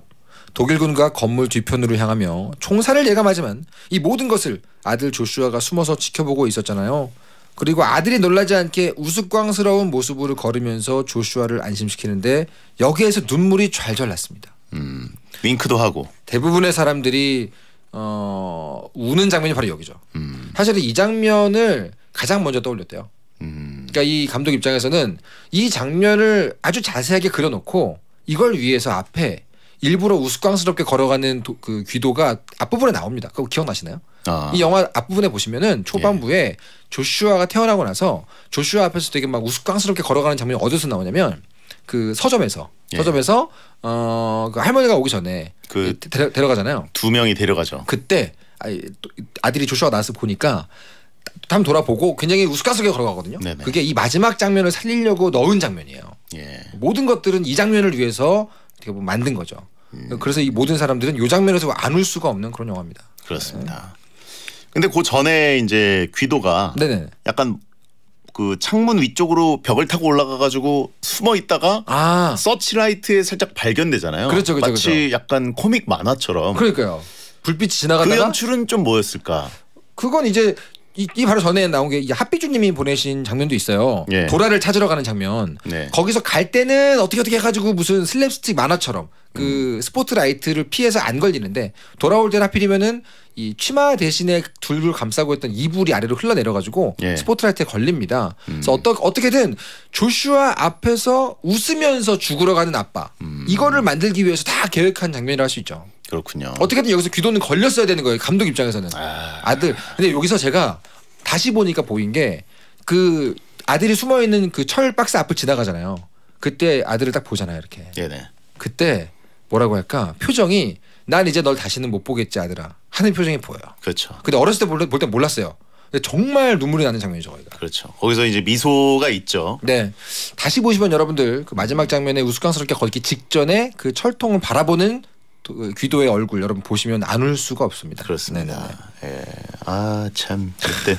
독일군과 건물 뒤편으로 향하며 총살을 예감하지만 이 모든 것을 아들 조슈아가 숨어서 지켜보고 있었잖아요. 그리고 아들이 놀라지 않게 우스꽝스러운 모습으로 걸으면서 조슈아를 안심시키는데 여기에서 눈물이 좔좔 났습니다. 음, 윙크도 하고 대부분의 사람들이 어, 우는 장면이 바로 여기죠. 음. 사실은 이 장면을 가장 먼저 떠올렸대요. 음. 그러니까 이 감독 입장에서는 이 장면을 아주 자세하게 그려놓고 이걸 위해서 앞에 일부러 우스꽝스럽게 걸어가는 도, 그 귀도가 앞부분에 나옵니다. 그거 기억나시나요? 아. 이 영화 앞부분에 보시면은 초반부에 예. 조슈아가 태어나고 나서 조슈아 앞에서 되게 막 우스꽝스럽게 걸어가는 장면이 어디서 나오냐면 그 서점에서 예. 서점에서 어그 할머니가 오기 전에 그 데려, 데려가잖아요. 두 명이 데려가죠. 그때 아이, 아들이 조슈아 나서 보니까 다음 돌아보고 굉장히 우스갯스리게 걸어가거든요. 네네. 그게 이 마지막 장면을 살리려고 넣은 장면이에요. 예. 모든 것들은 이 장면을 위해서 어게 만든 거죠. 음. 그래서 이 모든 사람들은 이 장면에서 안 울 수가 없는 그런 영화입니다. 그렇습니다. 네. 근데 그 전에 이제 귀도가 네네. 약간 그 창문 위쪽으로 벽을 타고 올라가 가지고 숨어 있다가 아. 서치라이트에 살짝 발견되잖아요. 그렇죠, 그렇죠, 마치 그렇죠. 약간 코믹 만화처럼. 그러니까요. 불빛이 지나가다가 그 연출은 좀 뭐였을까? 그건 이제 이, 바로 전에 나온 게합비주님이 보내신 장면도 있어요. 예. 보라를 찾으러 가는 장면. 네. 거기서 갈 때는 어떻게 어떻게 해가지고 무슨 슬랩스틱 만화처럼 그 음. 스포트라이트를 피해서 안 걸리는데 돌아올 때는 하필이면은 이 치마 대신에 둘둘 감싸고 있던 이불이 아래로 흘러내려가지고 예. 스포트라이트에 걸립니다. 음. 그래서 어떠, 어떻게든 조슈아 앞에서 웃으면서 죽으러 가는 아빠 음. 이거를 만들기 위해서 다 계획한 장면이라 할 수 있죠. 그렇군요. 어떻게든 여기서 귀도는 걸렸어야 되는 거예요. 감독 입장에서는 아... 들 근데 여기서 제가 다시 보니까 보인 게 그 아들이 숨어 있는 그 철 박스 앞을 지나가잖아요. 그때 아들을 딱 보잖아요, 이렇게. 네네. 그때 뭐라고 할까? 표정이 난 이제 널 다시는 못 보겠지 아들아 하는 표정이 보여요. 그렇죠. 근데 어렸을 때 볼 때 몰랐어요. 근데 정말 눈물이 나는 장면이죠 거기가. 그렇죠. 거기서 이제 미소가 있죠. 네. 다시 보시면 여러분들 그 마지막 장면에 우스꽝스럽게 걷기 직전에 그 철통을 바라보는 귀도의 얼굴 여러분 보시면 안 울 수가 없습니다. 그렇습니다. 예. 아참 그때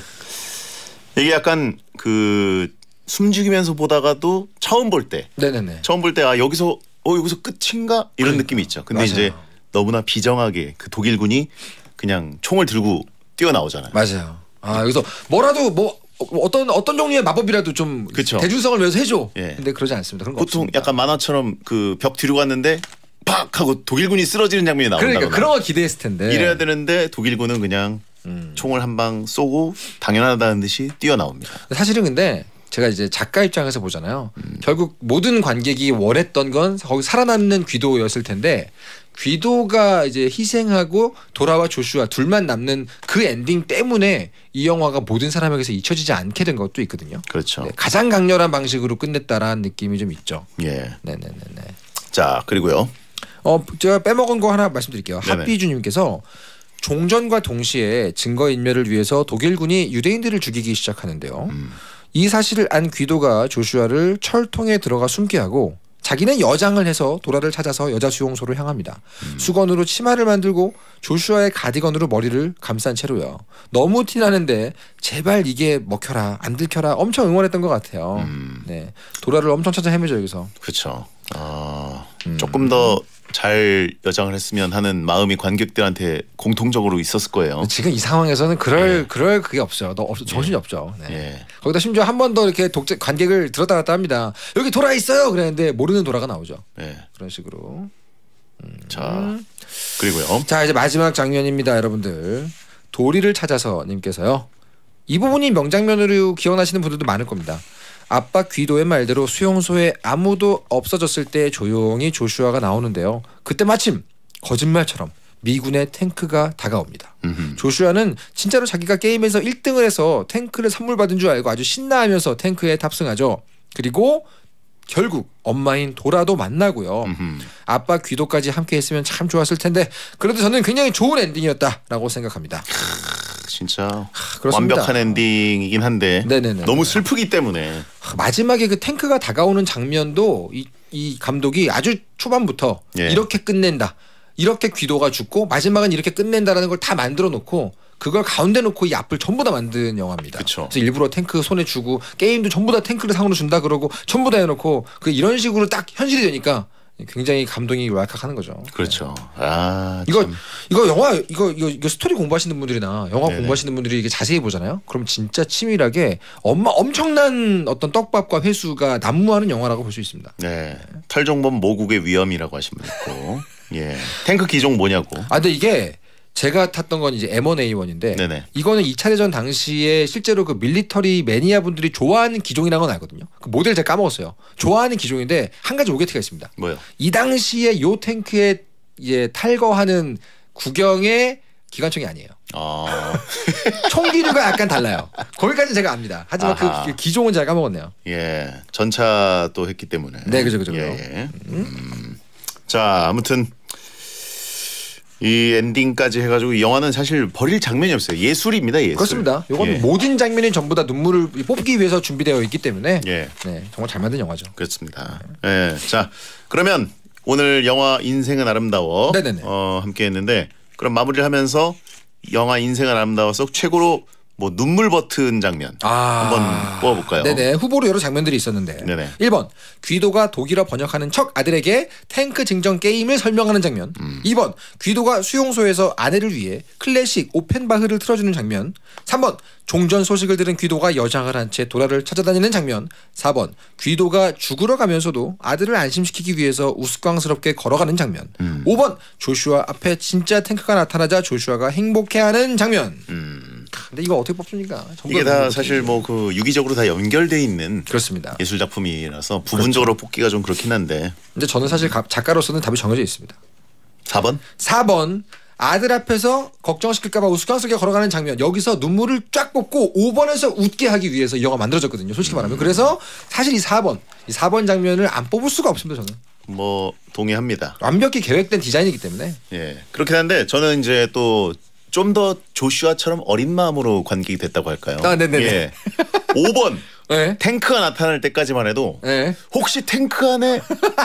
이게 약간 그 숨죽이면서 보다가도 처음 볼 때, 네네네. 처음 볼 때아 여기서 어 여기서 끝인가 이런 그러니까. 느낌이 있죠. 근데 맞아요. 이제 너무나 비정하게 그 독일군이 그냥 총을 들고 뛰어나오잖아요. 맞아요. 아 여기서 뭐라도 뭐 어떤 어떤 종류의 마법이라도 좀 그쵸. 대중성을 위해서 해줘. 예. 근데 그러지 않습니다. 그런 보통 없습니다. 약간 만화처럼 그벽 뒤로 갔는데 팍 하고 독일군이 쓰러지는 장면이 나온다거나 그러니까 그런 거 기대했을 텐데 이래야 되는데 독일군은 그냥 음. 총을 한 방 쏘고 당연하다는 듯이 뛰어나옵니다. 사실은 근데 제가 이제 작가 입장에서 보잖아요. 음. 결국 모든 관객이 원했던 건 거기 살아남는 귀도였을 텐데 귀도가 이제 희생하고 돌아와 조슈아 둘만 남는 그 엔딩 때문에 이 영화가 모든 사람에게서 잊혀지지 않게 된 것도 있거든요. 그렇죠. 네, 가장 강렬한 방식으로 끝냈다라는 느낌이 좀 있죠. 예. 네네네네. 자 그리고요. 어, 제가 빼먹은 거 하나 말씀드릴게요. 합비주님께서 종전과 동시에 증거 인멸을 위해서 독일군이 유대인들을 죽이기 시작하는데요. 음. 이 사실을 안 귀도가 조슈아를 철통에 들어가 숨게 하고 자기는 여장을 해서 도라를 찾아서 여자 수용소로 향합니다. 음. 수건으로 치마를 만들고 조슈아의 가디건으로 머리를 감싼 채로요. 너무 티나는데 제발 이게 먹혀라 안 들켜라 엄청 응원했던 것 같아요. 음. 네, 도라를 엄청 찾아 헤매죠 여기서. 그렇죠. 어, 조금 더잘 여장을 했으면 하는 마음이 관객들한테 공통적으로 있었을 거예요. 지금 이 상황에서는 그럴 예. 그럴 그게 없어요. 너 없, 예. 정신이 예. 없죠. 네. 예. 거기다 심지어 한 번 더 이렇게 독재 관객을 들었다 놨다 합니다. 여기 돌아 있어요. 그랬는데 모르는 돌아가 나오죠. 예. 그런 식으로. 음. 자 그리고요. 자 이제 마지막 장면입니다, 여러분들. 도리를 찾아서 님께서요. 이 부분이 명장면으로 기억나시는 분들도 많을 겁니다. 아빠 귀도의 말대로 수용소에 아무도 없어졌을 때 조용히 조슈아가 나오는데요. 그때 마침 거짓말처럼 미군의 탱크가 다가옵니다. 음흠. 조슈아는 진짜로 자기가 게임에서 1등을 해서 탱크를 선물 받은 줄 알고 아주 신나하면서 탱크에 탑승하죠. 그리고 결국 엄마인 도라도 만나고요. 음흠. 아빠 귀도까지 함께 했으면 참 좋았을 텐데 그래도 저는 굉장히 좋은 엔딩이었다라고 생각합니다. 진짜 그렇습니다. 완벽한 엔딩이긴 한데 네네네. 너무 슬프기 때문에 마지막에 그 탱크가 다가오는 장면도 이, 이 감독이 아주 초반부터 예. 이렇게 끝낸다. 이렇게 귀도가 죽고 마지막은 이렇게 끝낸다라는 걸 다 만들어 놓고 그걸 가운데 놓고 이 앞을 전부 다 만든 영화입니다. 그쵸. 그래서 일부러 탱크 손에 주고 게임도 전부 다 탱크를 상으로 준다 그러고 전부 다 해놓고 그 이런 식으로 딱 현실이 되니까 굉장히 감동이 왈칵하는 거죠. 그렇죠. 네. 아 이거 참. 이거 영화 이거 이거 이거 스토리 공부하시는 분들이나 영화 네네. 공부하시는 분들이 이게 자세히 보잖아요. 그럼 진짜 치밀하게 엄마 엄청난 어떤 떡밥과 회수가 난무하는 영화라고 볼 수 있습니다. 네. 탈종범 모국의 위험이라고 하시면 있고, 예. 탱크 기종 뭐냐고. 아 근데 이게 제가 탔던 건 이제 M1A1인데 네네. 이거는 2차 대전 당시에 실제로 그 밀리터리 매니아 분들이 좋아하는 기종이라는 건 알거든요. 그 모델 제가 까먹었어요. 좋아하는 기종인데 한 가지 오게트가 있습니다. 뭐요? 이 당시에 요 탱크에 이제 탈거하는 구경의 기관총이 아니에요. 아... 총기류가 약간 달라요. 거기까지 제가 압니다. 하지만 그 아하. 그 기종은 제가 까먹었네요. 예, 전차 또 했기 때문에. 네, 그죠, 그죠. 예, 예. 음. 음. 자, 아무튼 이 엔딩까지 해가지고 영화는 사실 버릴 장면이 없어요. 예술입니다. 예술. 그렇습니다. 이건 예. 모든 장면이 전부 다 눈물을 뽑기 위해서 준비되어 있기 때문에 예. 네, 정말 잘 만든 영화죠. 그렇습니다. 예. 자 그러면 오늘 영화 인생은 아름다워 어, 함께했는데 그럼 마무리를 하면서 영화 인생은 아름다워 속 최고로 뭐 눈물 버튼 장면 아~ 한번 뽑아볼까요? 네네 후보로 여러 장면들이 있었는데 네네. 1번 귀도가 독일어 번역하는 척 아들에게 탱크 증정 게임을 설명하는 장면 음. 2번 귀도가 수용소에서 아내를 위해 클래식 오펜바흐를 틀어주는 장면 3번 종전 소식을 들은 귀도가 여장을 한 채 도라를 찾아다니는 장면 4번 귀도가 죽으러 가면서도 아들을 안심시키기 위해서 우스꽝스럽게 걸어가는 장면 음. 5번 조슈아 앞에 진짜 탱크가 나타나자 조슈아가 행복해하는 장면 음. 근데 이거 어떻게 뽑습니까? 이게 다 뭐 사실 뭐 그 유기적으로 다 연결돼 있는 그렇습니다. 예술 작품이라서 부분적으로 그렇죠. 뽑기가 좀 그렇긴 한데. 근데 저는 사실 작가로서는 답이 정해져 있습니다. 4번? 4번. 아들 앞에서 걱정시킬까봐 우스꽝스럽게 걸어가는 장면 여기서 눈물을 쫙 뽑고 5번에서 웃게 하기 위해서 이 영화 만들어졌거든요 솔직히 말하면 음. 그래서 사실 이 4번 이 4번 장면을 안 뽑을 수가 없습니다 저는 뭐 동의합니다 완벽히 계획된 디자인이기 때문에 예 그렇긴 한데 저는 이제 또 좀더 조슈아처럼 어린 마음으로 관객이 됐다고 할까요? 아, 네네네. 예. 5번. 네. 탱크가 나타날 때까지만 해도 네. 혹시 탱크 안에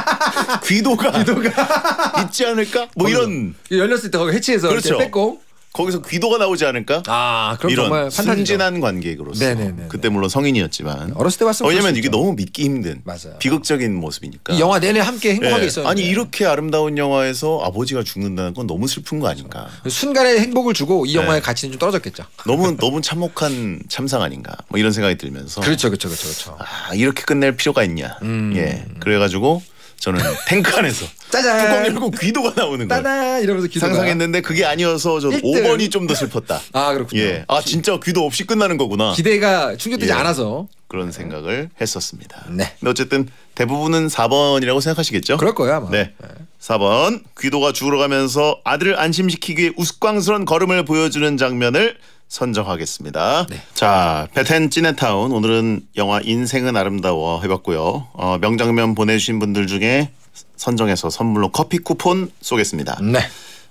귀도가, 귀도가 있지 않을까? 뭐 이런 열렸을 때 거기 해치해서 그렇죠. 뺏고 거기서 귀도가 나오지 않을까? 아, 그럼 이런 정말 순진한 관객으로서 네네네네. 그때 물론 성인이었지만 어렸을 때 봤으면 왜냐면 이게 너무 믿기 힘든 맞아요. 비극적인 모습이니까. 영화 내내 함께 예. 행복하게 예. 있었는데 아니 이렇게 아름다운 영화에서 아버지가 죽는다는 건 너무 슬픈 거 아닌가? 그 순간의 행복을 주고 이 영화의 네. 가치는 좀 떨어졌겠죠. 너무 너무 참혹한 참상 아닌가? 뭐 이런 생각이 들면서 그렇죠, 그렇죠, 그렇죠, 그렇죠. 아 이렇게 끝낼 필요가 있냐? 음. 예, 그래가지고 저는 탱크 안에서 짜잔 뚜껑 열고 귀도가 나오는 거따다 이러면서 귀도가 상상했는데 그게 아니어서 저 5번이 좀 더 슬펐다. 아 그렇군요. 예. 아 진짜 귀도 없이 끝나는 거구나. 기대가 충족되지 예. 않아서 그런 생각을 했었습니다. 네. 근데 어쨌든 대부분은 4번이라고 생각하시겠죠? 그럴 거야 아마. 네. 4번 귀도가 죽으러 가면서 아들을 안심시키기 위해 우스꽝스런 걸음을 보여주는 장면을 선정하겠습니다. 네. 자, 베텐 찌네타운 오늘은 영화 인생은 아름다워 해봤고요. 어, 명장면 보내주신 분들 중에 선정해서 선물로 커피 쿠폰 쏘겠습니다. 네.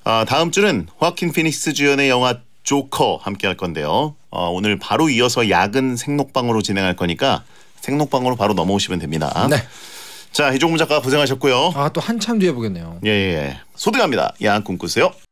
어, 다음 주는 화킨 피닉스 주연의 영화 조커 함께 할 건데요. 어, 오늘 바로 이어서 야근 생록방으로 진행할 거니까 생록방으로 바로 넘어오시면 됩니다. 네. 자, 이종문 작가 고생하셨고요. 아, 또 한참 뒤에 보겠네요. 예, 예. 예. 소득합니다. 야한 꿈꾸세요.